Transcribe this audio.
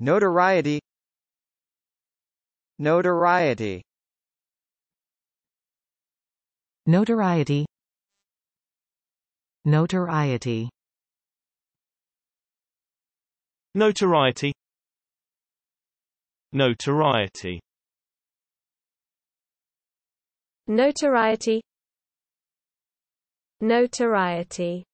Notoriety Notoriety Notoriety Notoriety Notoriety Notoriety Notoriety Notoriety